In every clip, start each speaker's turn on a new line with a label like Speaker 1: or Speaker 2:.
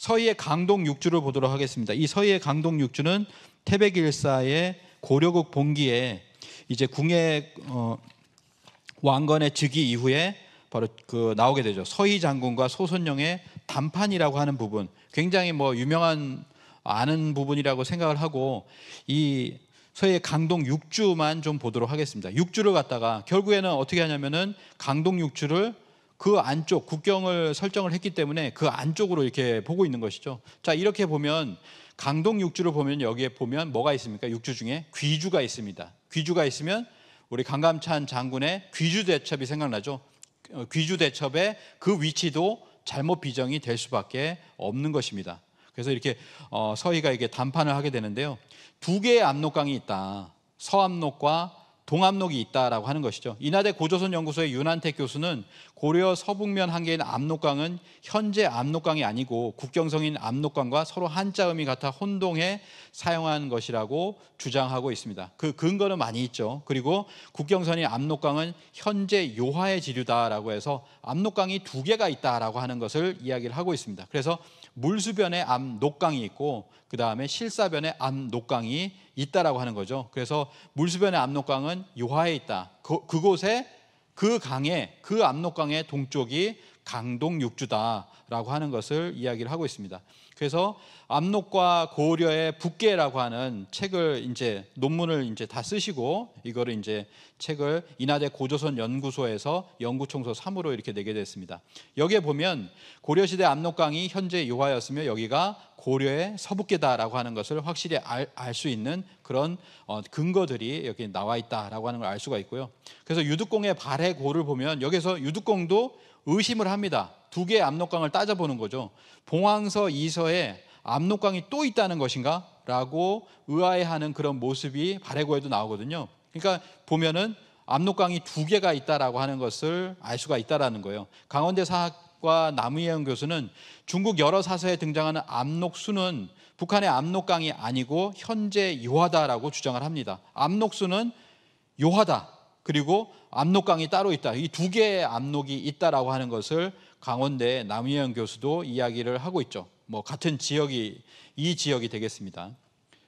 Speaker 1: 서희의 강동 육주를 보도록 하겠습니다. 이 서희의 강동 육주는 태백일사의 고려국 봉기에 이제 궁의 어, 왕건의 즉위 이후에 바로 그 나오게 되죠. 서희 장군과 소선영의 단판이라고 하는 부분, 굉장히 뭐 유명한 아는 부분이라고 생각을 하고 이 서해 강동 육주만 좀 보도록 하겠습니다. 육주를 갖다가 결국에는 어떻게 하냐면은 강동 육주를 그 안쪽 국경을 설정을 했기 때문에 그 안쪽으로 이렇게 보고 있는 것이죠. 자, 이렇게 보면 강동 육주를 보면 여기에 보면 뭐가 있습니까? 육주 중에 귀주가 있습니다. 귀주가 있으면 우리 강감찬 장군의 귀주 대첩이 생각나죠. 어, 귀주 대첩의 그 위치도 잘못 비정이 될 수밖에 없는 것입니다. 그래서 이렇게 어, 서희가 이게 단판을 하게 되는데요. 두 개의 압록강이 있다. 서압록과 동압록이 있다라고 하는 것이죠. 이나대 고조선 연구소의 윤한택 교수는 고려 서북면 한계인 압록강은 현재 압록강이 아니고 국경성인 압록강과 서로 한자음이 같아 혼동해 사용한 것이라고 주장하고 있습니다. 그 근거는 많이 있죠. 그리고 국경선인 압록강은 현재 요하의 지류다라고 해서 압록강이 두 개가 있다라고 하는 것을 이야기를 하고 있습니다. 그래서 물수변에 압록강이 있고 그 다음에 실사변에 압록강이 있다라고 하는 거죠. 그래서 물수변의 압록강은 요하에 있다. 그, 그곳에 그 강에 그 압록강의 동쪽이 강동 육주다라고 하는 것을 이야기를 하고 있습니다. 그래서 압록과 고려의 북계라고 하는 책을 이제 논문을 이제 다 쓰시고 이거를 이제 책을 인하대 고조선 연구소에서 연구총소 3으로 이렇게 내게 됐습니다. 여기에 보면 고려시대 압록강이 현재 요하였으며 여기가 고려의 서북계다라고 하는 것을 확실히 알 수 있는 그런 어, 근거들이 여기 나와 있다라고 하는 걸 알 수가 있고요. 그래서 유두공의 발해고를 보면 여기서 유두공도 의심을 합니다. 두 개의 압록강을 따져보는 거죠. 봉황서 2서에 압록강이 또 있다는 것인가? 라고 의아해하는 그런 모습이 바레고에도 나오거든요. 그러니까 보면은 압록강이 두 개가 있다라고 하는 것을 알 수가 있다라는 거예요. 강원대 사학과 남의영 교수는 중국 여러 사서에 등장하는 압록수는 북한의 압록강이 아니고 현재 요하다라고 주장을 합니다. 압록수는 요하다 그리고 압록강이 따로 있다. 이 두 개의 압록이 있다라고 하는 것을 강원대 남희영 교수도 이야기를 하고 있죠. 뭐 같은 지역이 이 지역이 되겠습니다.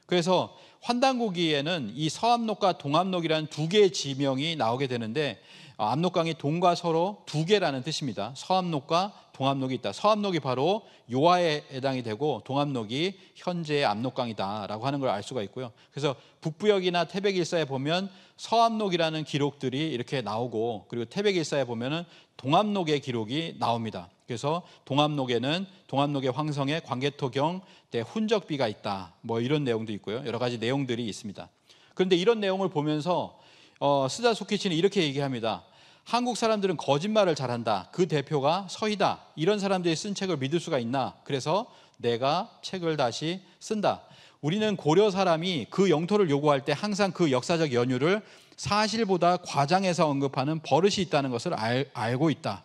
Speaker 1: 그래서 환단고기에는 이 서압록과 동압록이라는 두 개의 지명이 나오게 되는데 압록강이 아, 동과 서로 두 개라는 뜻입니다. 서압록과 동압록이 있다. 서압록이 바로 요하에 해당이 되고 동압록이 현재의 압록강이다라고 하는 걸 알 수가 있고요. 그래서 북부역이나 태백일사에 보면 서압록이라는 기록들이 이렇게 나오고 그리고 태백일사에 보면은 동압록의 기록이 나옵니다. 그래서 동압록에는 동압록의 황성에 광개토경 때 훈적비가 있다. 뭐 이런 내용도 있고요. 여러 가지 내용들이 있습니다. 그런데 이런 내용을 보면서 어, 스다소키치는 이렇게 얘기합니다. 한국 사람들은 거짓말을 잘한다. 그 대표가 서희다. 이런 사람들이 쓴 책을 믿을 수가 있나? 그래서 내가 책을 다시 쓴다. 우리는 고려 사람이 그 영토를 요구할 때 항상 그 역사적 연유를 사실보다 과장해서 언급하는 버릇이 있다는 것을 알, 알고 있다.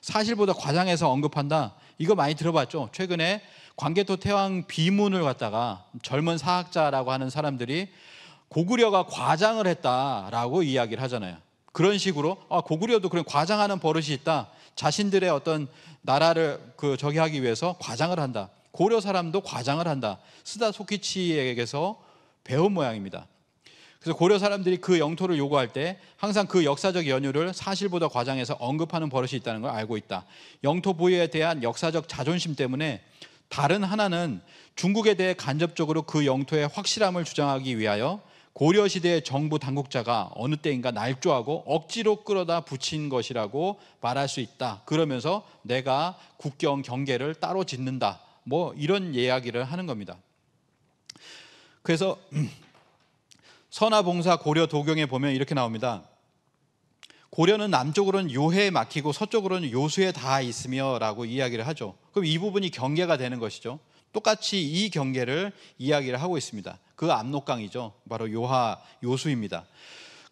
Speaker 1: 사실보다 과장해서 언급한다. 이거 많이 들어봤죠. 최근에 광개토 태왕 비문을 갖다가 젊은 사학자라고 하는 사람들이 고구려가 과장을 했다라고 이야기를 하잖아요. 그런 식으로 아, 고구려도 그런 과장하는 버릇이 있다. 자신들의 어떤 나라를 그 저기 하기 위해서 과장을 한다. 고려 사람도 과장을 한다. 쓰다 소키치에게서 배운 모양입니다. 그래서 고려 사람들이 그 영토를 요구할 때 항상 그 역사적 연유를 사실보다 과장해서 언급하는 버릇이 있다는 걸 알고 있다. 영토 부여에 대한 역사적 자존심 때문에 다른 하나는 중국에 대해 간접적으로 그 영토의 확실함을 주장하기 위하여 고려 시대의 정부 당국자가 어느 때인가 날조하고 억지로 끌어다 붙인 것이라고 말할 수 있다. 그러면서 내가 국경 경계를 따로 짓는다. 뭐 이런 이야기를 하는 겁니다. 그래서 선화봉사 고려 도경에 보면 이렇게 나옵니다. 고려는 남쪽으로는 요해에 막히고 서쪽으로는 요수에 다 있으며라고 이야기를 하죠. 그럼 이 부분이 경계가 되는 것이죠. 똑같이 이 경계를 이야기를 하고 있습니다. 그 압록강이죠. 바로 요하 요수입니다.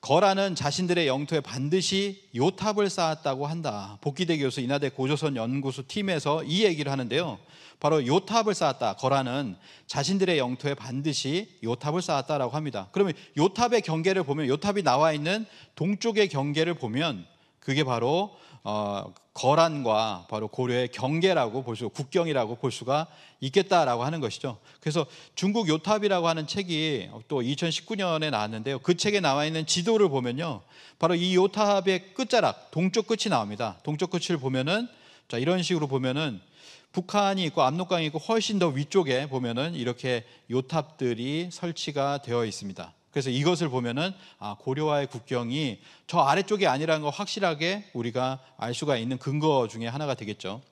Speaker 1: 거라는 자신들의 영토에 반드시 요탑을 쌓았다고 한다. 복귀대 교수 인하대 고조선 연구소 팀에서 이 얘기를 하는데요. 바로 요탑을 쌓았다. 거라는 자신들의 영토에 반드시 요탑을 쌓았다라고 합니다. 그러면 요탑의 경계를 보면 요탑이 나와 있는 동쪽의 경계를 보면 그게 바로 어, 거란과 바로 고려의 경계라고 볼 수, 국경이라고 볼 수가 있겠다라고 하는 것이죠. 그래서 중국 요탑이라고 하는 책이 또 2019년에 나왔는데요. 그 책에 나와 있는 지도를 보면요. 바로 이 요탑의 끝자락, 동쪽 끝이 나옵니다. 동쪽 끝을 보면은 자, 이런 식으로 보면은 북한이 있고 압록강이 있고 훨씬 더 위쪽에 보면은 이렇게 요탑들이 설치가 되어 있습니다. 그래서 이것을 보면은 아, 고려와의 국경이 저 아래쪽이 아니라는 걸 확실하게 우리가 알 수가 있는 근거 중에 하나가 되겠죠.